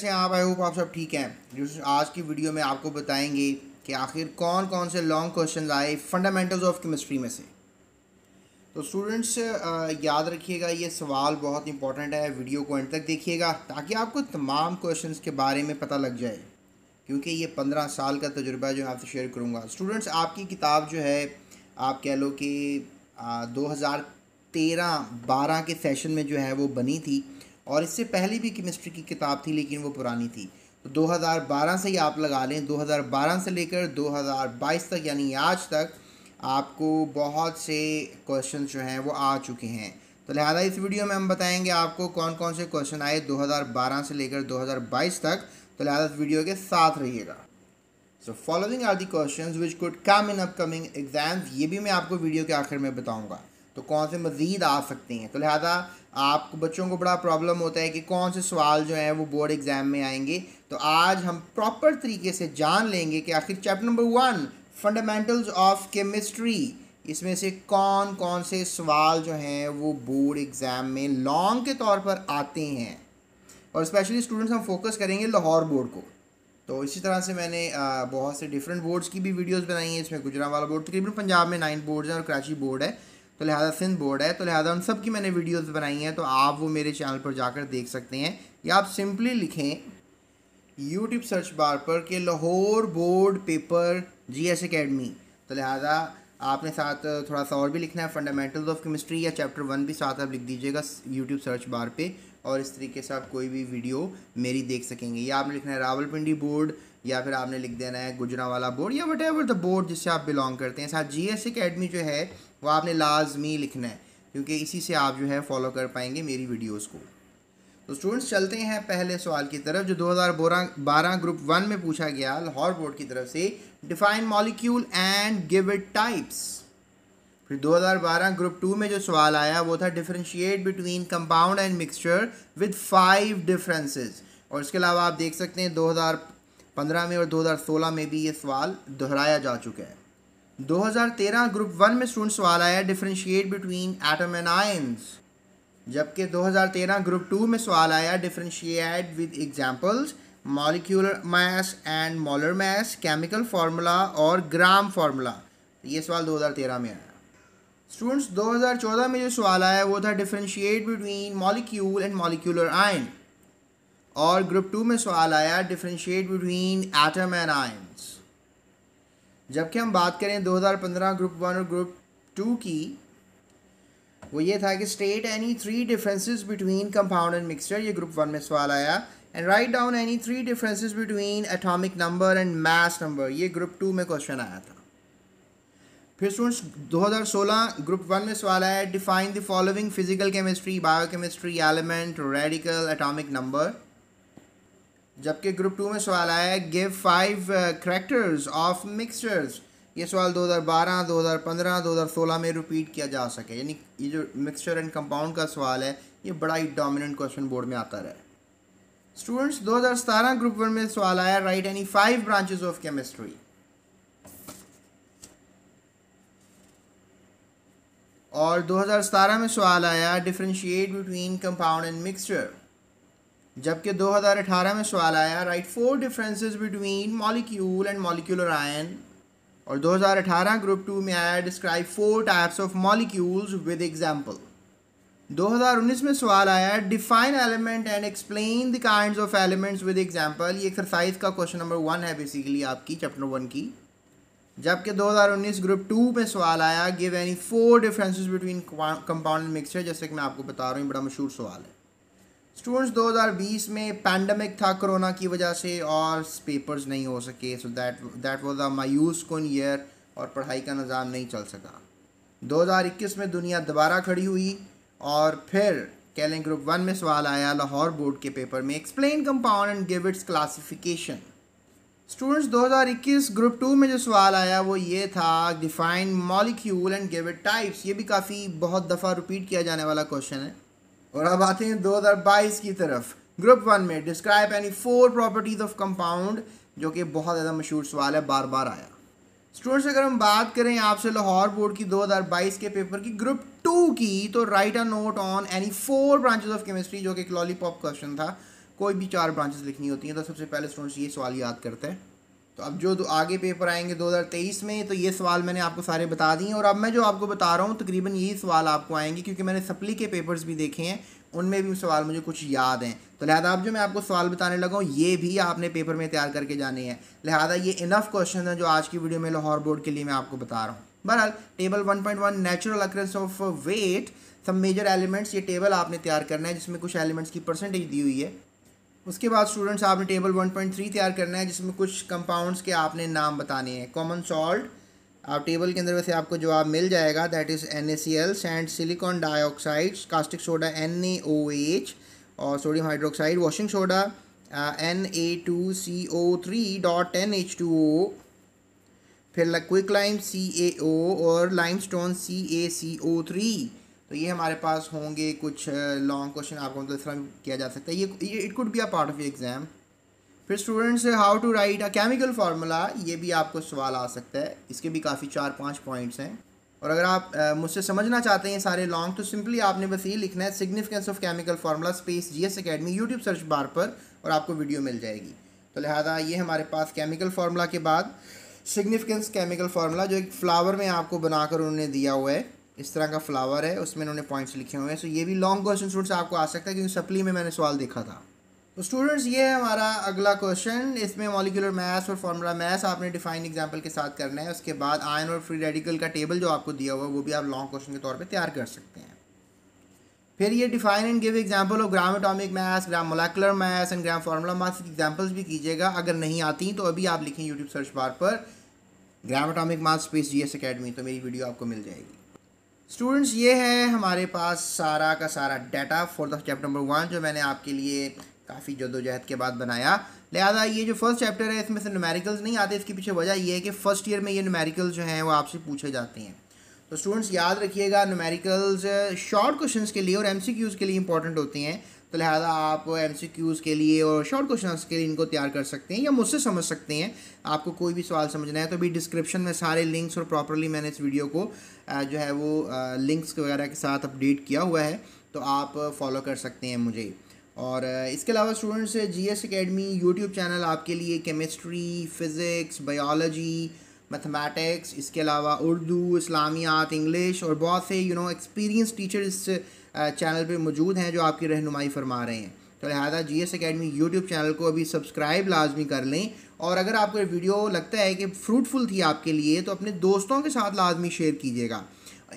कैसे आप I hope आप सब ठीक हैं आज की वीडियो में आपको बताएंगे कि आखिर कौन कौन से लॉन्ग क्वेश्चन आए फंडामेंटल्स ऑफ केमिस्ट्री में से तो स्टूडेंट्स याद रखिएगा ये सवाल बहुत इंपॉर्टेंट है वीडियो को एंड तक देखिएगा ताकि आपको तमाम क्वेश्चन के बारे में पता लग जाए क्योंकि ये पंद्रह साल का तजुर्बा जो है आपसे शेयर करूँगा स्टूडेंट्स आपकी किताब जो है आप कह लो कि दो हज़ार तेरह बारह के सेशन में जो है वो बनी थी और इससे पहले भी केमिस्ट्री की किताब थी लेकिन वो पुरानी थी तो 2012 से ही आप लगा लें 2012 से लेकर 2022 तक यानी आज तक आपको बहुत से क्वेश्चन जो हैं वो आ चुके हैं तो लिहाजा इस वीडियो में हम बताएंगे आपको कौन कौन से क्वेश्चन आए 2012 से लेकर 2022 तक तो लिहाजा इस वीडियो के साथ रहिएगा so following are the question which could come in upcoming exams ये भी मैं आपको वीडियो के आखिर में बताऊँगा तो कौन से मज़ीद आ सकते हैं तो लिहाजा आप बच्चों को बड़ा प्रॉब्लम होता है कि कौन से सवाल जो हैं वो बोर्ड एग्ज़ाम में आएंगे तो आज हम प्रॉपर तरीके से जान लेंगे कि आखिर chapter number one fundamentals of chemistry इसमें से कौन कौन से सवाल जो हैं वो बोर्ड एग्ज़ाम में लॉन्ग के तौर पर आते हैं और स्पेशली स्टूडेंट्स हम फोकस करेंगे लाहौर बोर्ड को तो इसी तरह से मैंने बहुत से डिफरेंट बोर्ड्स की भी वीडियोस बनाई हैं इसमें वाला बोर्ड तकरीबन पंजाब में नाइन बोर्ड्स हैं और कराची बोर्ड है तो लिहाजा सिंध बोर्ड है तो लिहाजा उन सब की मैंने वीडियोस बनाई हैं तो आप वो मेरे चैनल पर जाकर देख सकते हैं या आप सिंपली लिखें यूट्यूब सर्च बार पर कि Lahore board paper G S academy तो लिहाजा आपने साथ थोड़ा सा और भी लिखना है फंडामेंटल्स ऑफ केमिस्ट्री या चैप्टर वन भी साथ आप लिख दीजिएगा यूट्यूब सर्च बार पे और इस तरीके से आप कोई भी वीडियो मेरी देख सकेंगे या आपने लिखना है रावलपिंडी बोर्ड या फिर आपने लिख देना है वाला बोर्ड या वट एवर द बोर्ड जिससे आप बिलोंग करते हैं साथ जी एस अकेडमी जो है वो आपने लाजमी लिखना है क्योंकि इसी से आप जो है फॉलो कर पाएंगे मेरी वीडियोस को तो स्टूडेंट्स चलते हैं पहले सवाल की तरफ जो 2012 ग्रुप वन में पूछा गया लाहौर बोर्ड की तरफ से define molecule and give it types फिर 2012 ग्रुप टू में जो सवाल आया वो था differentiate between compound and mixture with five differences और इसके अलावा आप देख सकते हैं 2015 में और 2016 में भी ये सवाल दोहराया जा चुका है 2013 ग्रुप वन में स्टूडेंट सवाल आया differentiate between atom and ions जबकि 2013 ग्रुप टू में सवाल आया differentiate with examples molecular mass and molar mass chemical formula और ग्राम फार्मूला तो ये सवाल 2013 में आया स्टूडेंट्स 2014 में जो सवाल आया वो था differentiate between molecule and molecular ion और ग्रुप टू में सवाल आया differentiate between atom and ions जबकि हम बात करें 2015 ग्रुप वन और ग्रुप टू की वो ये था कि state any three differences between compound and mixture ये ग्रुप वन में सवाल आया and write down any three differences between atomic number and mass number ये ग्रुप टू में क्वेश्चन आया था फिर स्टूडेंट्स 2016 ग्रुप वन में सवाल आया define the following physical chemistry biochemistry element radical atomic number जबकि ग्रुप टू में सवाल आया है give five characters of mixtures ये सवाल 2012, 2015, 2016 में रिपीट किया जा सके यानी ये जो मिक्सचर एंड कंपाउंड का सवाल है ये बड़ा ही डोमिनेंट क्वेश्चन बोर्ड में आता रहा है स्टूडेंट्स 2017 ग्रुप वन में सवाल आया write any five branches of chemistry और 2017 में सवाल आया differentiate between compound and mixture जबकि 2018 में सवाल आया write four differences between molecule and molecular ion और 2018 ग्रुप टू में आया describe four types of molecules with example 2019 में सवाल आया define element and explain the kind of elements with example ये एक्सरसाइज का क्वेश्चन नंबर वन है basically आपकी चैप्टर वन की जबकि 2019 ग्रुप टू में सवाल आया give any four differences between compound mixture जैसे कि मैं आपको बता रहा हूँ बड़ा मशहूर सवाल है स्टूडेंट्स 2020 में पैंडमिक था कोरोना की वजह से और पेपर्स नहीं हो सके so that that was a मायूस कौन ईयर और पढ़ाई का निज़ाम नहीं चल सका 2021 में दुनिया दोबारा खड़ी हुई और फिर कह लें ग्रुप वन में सवाल आया लाहौर बोर्ड के पेपर में explain compound and give its classification students 2021 group two में जो सवाल आया वो ये था define molecule and give it types ये भी काफ़ी बहुत दफ़ा रिपीट किया जाने वाला क्वेश्चन है और अब आते हैं 2022 की तरफ ग्रुप वन में describe any four properties of compound जो कि बहुत ज़्यादा मशहूर सवाल है बार बार आया स्टूडेंट्स अगर हम बात करें आपसे लाहौर बोर्ड की 2022 के पेपर की ग्रुप टू की तो write a note on any four branches of chemistry जो कि एक लॉलीपॉप क्वेश्चन था कोई भी चार ब्रांचेस लिखनी होती हैं तो सबसे पहले स्टूडेंट्स ये सवाल याद करते हैं तो अब जो आगे पेपर आएंगे 2023 में तो ये सवाल मैंने आपको सारे बता दिए और अब मैं जो आपको बता रहा हूँ तकरीबन यही सवाल आपको आएंगे क्योंकि मैंने सप्ली के पेपर्स भी देखे हैं उनमें भी सवाल मुझे कुछ याद हैं तो लिहाजा अब जो मैं आपको सवाल बताने लगा हूँ ये भी आपने पेपर में तैयार करके जाने हैं लिहाजा ये इनफ क्वेश्चन है जो आज की वीडियो में लाहौर बोर्ड के लिए मैं आपको बता रहा हूँ बहरहाल table 1.1 natural occurrence of weight some major elements ये टेबल आपने तैयार करना है जिसमें कुछ एलिमेंट्स की परसेंटेज दी हुई है उसके बाद स्टूडेंट्स आपने टेबल 1.3 तैयार करना है जिसमें कुछ कंपाउंड्स के आपने नाम बताने हैं कॉमन सॉल्ट आप टेबल के अंदर वैसे आपको जवाब मिल जाएगा that is N A C L sand silicon dioxide caustic soda N A O H और sodium hydroxide washing soda N A two C O three dot N H two O फिर quick lime C A O और limestone C A C O three तो ये हमारे पास होंगे कुछ long question आपको मतलब इस तरह किया जा सकता है ये it could be a part of exam फिर students how to write a chemical formula ये भी आपको सवाल आ सकता है इसके भी काफ़ी चार पाँच पॉइंट्स हैं और अगर आप मुझसे समझना चाहते हैं सारे लॉन्ग तो सिंपली आपने बस ये लिखना है significance of chemical formula space G S academy YouTube search bar पर और आपको वीडियो मिल जाएगी तो लिहाजा ये हमारे पास केमिकल फार्मूला के बाद सिग्निफिकेंस केमिकल फार्मूला जो एक फ्लावर में आपको बनाकर उन्होंने दिया हुआ है इस तरह का फ्लावर है उसमें इन्होंने पॉइंट्स लिखे हुए हैं सो ये भी लॉन्ग क्वेश्चन स्टूडेंट्स आपको आ सकता है क्योंकि सप्ली में मैंने सवाल देखा था तो स्टूडेंट्स ये है हमारा अगला क्वेश्चन इसमें मॉलिकुलर मैथ्स और फॉर्मूला मैथ्स आपने डिफाइन एग्जाम्पल के साथ करना है उसके बाद आयन और फ्री रेडिकल का टेबल जो आपको दिया हुआ है वो भी आप लॉन्ग क्वेश्चन के तौर पर तैयार कर सकते हैं फिर ये define and give example of gram atomic mass gram molecular mass and gram formula mass की एग्जाम्पल्स भी कीजिएगा अगर नहीं आती तो अभी आप लिखें यूट्यूब सर्च बार पर gram atomic mass space G S academy तो मेरी वीडियो आपको मिल जाएगी स्टूडेंट्स ये है हमारे पास सारा का सारा data fourth of chapter number one जो मैंने आपके लिए काफ़ी जदोजहद के बाद बनाया लिहाजा ये जो फर्स्ट चैप्टर है इसमें से न्यूमेरिकल्स नहीं आते इसके पीछे वजह ये है कि फर्स्ट ईयर में ये न्यूमेरिकल्स जो हैं वो आपसे पूछे जाते हैं तो स्टूडेंट्स याद रखिएगा न्यूमेरिकल्स शॉर्ट क्वेश्चन के लिए और एम के लिए इंपॉर्टेंट होते हैं तो लिहाजा आप एम के लिए और शॉर्ट क्वेश्चन के लिए इनको तैयार कर सकते हैं या मुझसे समझ सकते हैं आपको कोई भी सवाल समझना है तो अभी डिस्क्रिप्शन में सारे लिंक्स और प्रॉपरली मैंने इस वीडियो को जो है वो लिंक्स वगैरह के साथ अपडेट किया हुआ है तो आप फॉलो कर सकते हैं मुझे और इसके अलावा students G S academy YouTube channel आपके लिए केमिस्ट्री फ़िज़िक्स बायोलॉजी मैथमेटिक्स इसके अलावा उर्दू इस्लामियात इंग्लिश और बहुत से you know experience teachers channel पर मौजूद हैं जो आपकी रहनुमाई फरमा रहे हैं तो लिहाजा G S academy YouTube channel को अभी सब्सक्राइब लाजमी कर लें और अगर आपको ये वीडियो लगता है कि फ्रूटफुल थी आपके लिए तो अपने दोस्तों के साथ लाजमी शेयर कीजिएगा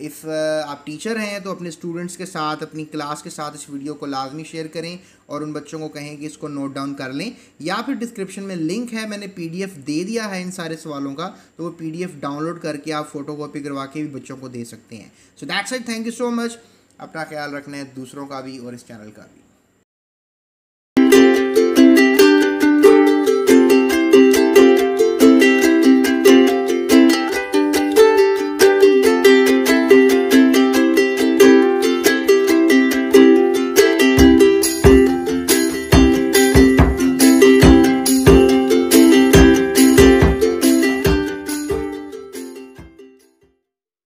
इफ़ आप टीचर हैं तो अपने स्टूडेंट्स के साथ अपनी क्लास के साथ इस वीडियो को लाजमी शेयर करें और उन बच्चों को कहें कि इसको नोट डाउन कर लें या फिर डिस्क्रिप्शन में लिंक है मैंने पीडीएफ दे दिया है इन सारे सवालों का तो वो पीडीएफ डाउनलोड करके आप फोटो कॉपी करवा के भी बच्चों को दे सकते हैं so that's it thank you so much अपना ख्याल रखना है दूसरों का भी और इस चैनल का भी